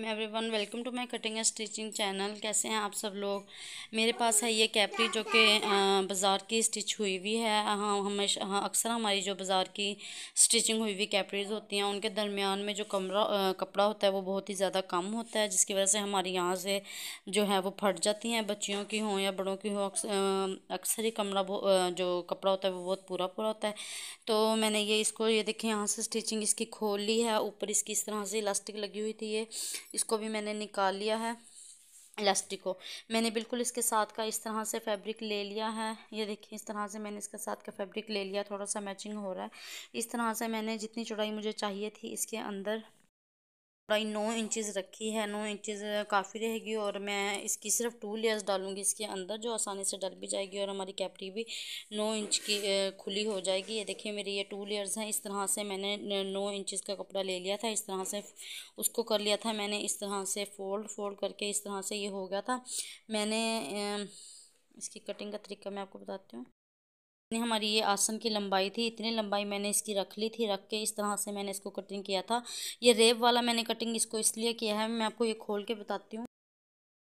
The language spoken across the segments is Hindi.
every everyone welcome to my cutting and stitching channel कैसे हैं आप सब लोग मेरे पास है ये कैपरी जो कि बाज़ार की स्टिच हुई हुई है हाँ हमेशा हाँ अक्सर हमारी जो बाज़ार की स्टिचिंग हुई हुई कैपरीज होती हैं उनके दरमियान में जो कमरा कपड़ा होता है वो बहुत ही ज़्यादा कम होता है जिसकी वजह से हमारे यहाँ से जो है वो फट जाती हैं बच्चियों की हों या बड़ों की हों अक्सर ही कमरा जो कपड़ा होता है वो बहुत पूरा पूरा होता है तो मैंने ये इसको ये देखिए यहाँ से स्टिचिंग इसकी खोल ली है ऊपर इसकी इस तरह से इलास्टिक लगी हुई थी ये इसको भी मैंने निकाल लिया है इलास्टिक को मैंने बिल्कुल इसके साथ का इस तरह से फैब्रिक ले लिया है ये देखिए इस तरह से मैंने इसके साथ का फैब्रिक ले लिया थोड़ा सा मैचिंग हो रहा है इस तरह से मैंने जितनी चौड़ाई मुझे चाहिए थी इसके अंदर कढ़ाई नौ इंचज़ रखी है नौ इंचज़ काफ़ी रहेगी और मैं इसकी सिर्फ टू लेयर्स डालूंगी इसके अंदर जो आसानी से डल भी जाएगी और हमारी कैपरी भी नौ इंच की खुली हो जाएगी ये देखिए मेरी ये टू लेयर्स हैं इस तरह से मैंने नौ इंचज़ का कपड़ा ले लिया था इस तरह से उसको कर लिया था मैंने इस तरह से फोल्ड फोल्ड करके इस तरह से ये हो गया था मैंने इसकी कटिंग का तरीका मैं आपको बताती हूँ इतनी हमारी ये आसन की लंबाई थी इतनी लंबाई मैंने इसकी रख ली थी रख के इस तरह से मैंने इसको कटिंग किया था ये रेब वाला मैंने कटिंग इसको इसलिए किया है मैं आपको ये खोल के बताती हूँ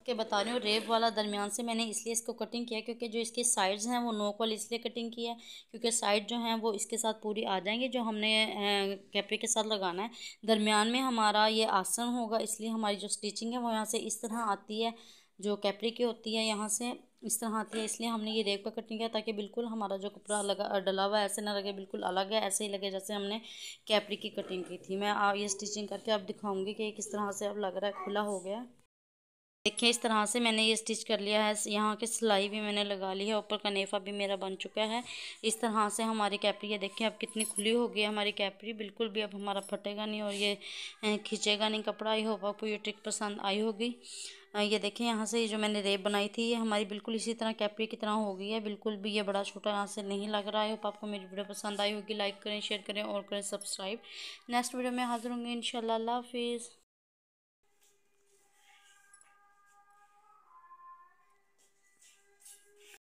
के बता रही हूँ रेप वाला दरमियान से मैंने इसलिए इसको कटिंग किया क्योंकि जो इसके साइड्स हैं वो नोक वाली इसलिए कटिंग की है क्योंकि साइड जो हैं वो इसके साथ पूरी आ जाएंगे जो हमने कैपरी अं, के साथ लगाना है दरमियान में हमारा ये आसन होगा इसलिए हमारी जो स्टिचिंग है वो यहाँ से इस तरह आती है जो कैपरी की होती है यहाँ से इस तरह आती है इसलिए हमने ये रेप का कटिंग किया ताकि बिल्कुल हमारा जो कपड़ा लगा डला हुआ है ऐसे ना लगे बिल्कुल अलग है ऐसे ही लगे जैसे हमने कैपरी की कटिंग की थी मैं ये स्टिचिंग करके आप दिखाऊंगी कि किस तरह से अब लग रहा है खुला हो गया देखिए इस तरह से मैंने ये स्टिच कर लिया है यहाँ के सिलाई भी मैंने लगा ली है ऊपर कनेफा भी मेरा बन चुका है इस तरह से हमारी कैपरी ये देखिए अब कितनी खुली हो गई है हमारी कैपरी बिल्कुल भी अब हमारा फटेगा नहीं और ये खींचेगा नहीं कपड़ा आई होगा आपको ये ट्रिक पसंद आई होगी ये देखें यहाँ से जो मैंने रेप बनाई थी ये हमारी बिल्कुल इसी तरह कैपरी की तरह हो गई है बिल्कुल भी ये बड़ा छोटा यहाँ से नहीं लग रहा है होप आपको मेरी वीडियो पसंद आई होगी लाइक करें शेयर करें और करें सब्सक्राइब नेक्स्ट वीडियो में हाजिर होंगे इन हाफिज़